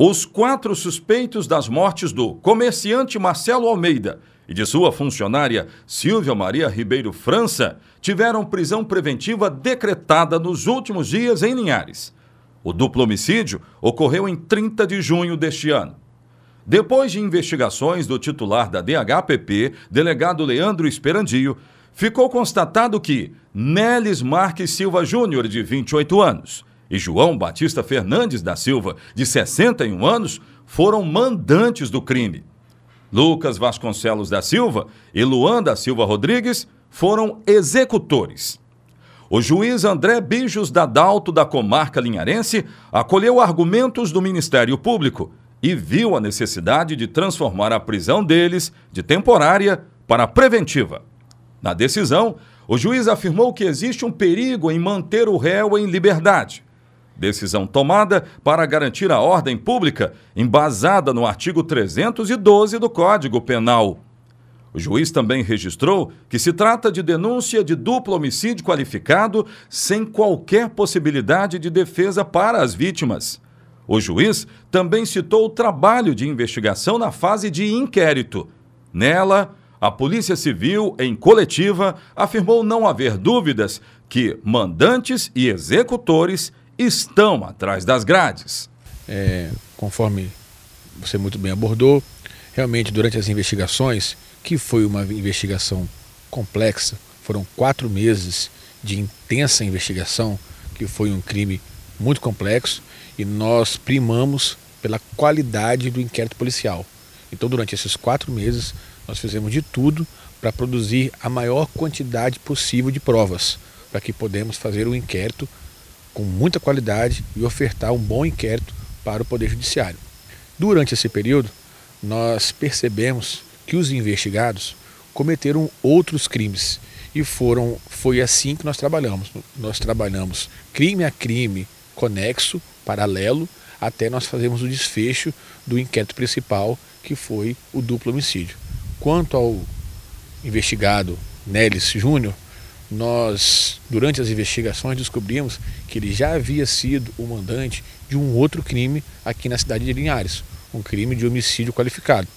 Os quatro suspeitos das mortes do comerciante Marcelo Almeida e de sua funcionária Silvia Maria Ribeiro França tiveram prisão preventiva decretada nos últimos dias em Linhares. O duplo homicídio ocorreu em 30 de junho deste ano. Depois de investigações do titular da DHPP, delegado Leandro Esperandio, ficou constatado que Neles Marques Silva Júnior, de 28 anos, e João Batista Fernandes da Silva, de 61 anos, foram mandantes do crime. Lucas Vasconcelos da Silva e Luan da Silva Rodrigues foram executores. O juiz André Bijos Dadalto, da comarca linharense, acolheu argumentos do Ministério Público e viu a necessidade de transformar a prisão deles de temporária para preventiva. Na decisão, o juiz afirmou que existe um perigo em manter o réu em liberdade. Decisão tomada para garantir a ordem pública, embasada no artigo 312 do Código Penal. O juiz também registrou que se trata de denúncia de duplo homicídio qualificado sem qualquer possibilidade de defesa para as vítimas. O juiz também citou o trabalho de investigação na fase de inquérito. Nela, a Polícia Civil, em coletiva, afirmou não haver dúvidas que mandantes e executores estão atrás das grades. É, conforme você muito bem abordou, realmente durante as investigações, que foi uma investigação complexa, foram quatro meses de intensa investigação, que foi um crime muito complexo, e nós primamos pela qualidade do inquérito policial. Então, durante esses quatro meses, nós fizemos de tudo para produzir a maior quantidade possível de provas, para que podemos fazer um inquérito com muita qualidade e ofertar um bom inquérito para o Poder Judiciário. Durante esse período, nós percebemos que os investigados cometeram outros crimes e foram foi assim que nós trabalhamos. Nós trabalhamos crime a crime, conexo, paralelo, até nós fazermos o desfecho do inquérito principal, que foi o duplo homicídio. Quanto ao investigado Nélis Júnior, nós, durante as investigações, descobrimos que ele já havia sido o mandante de um outro crime aqui na cidade de Linhares, um crime de homicídio qualificado.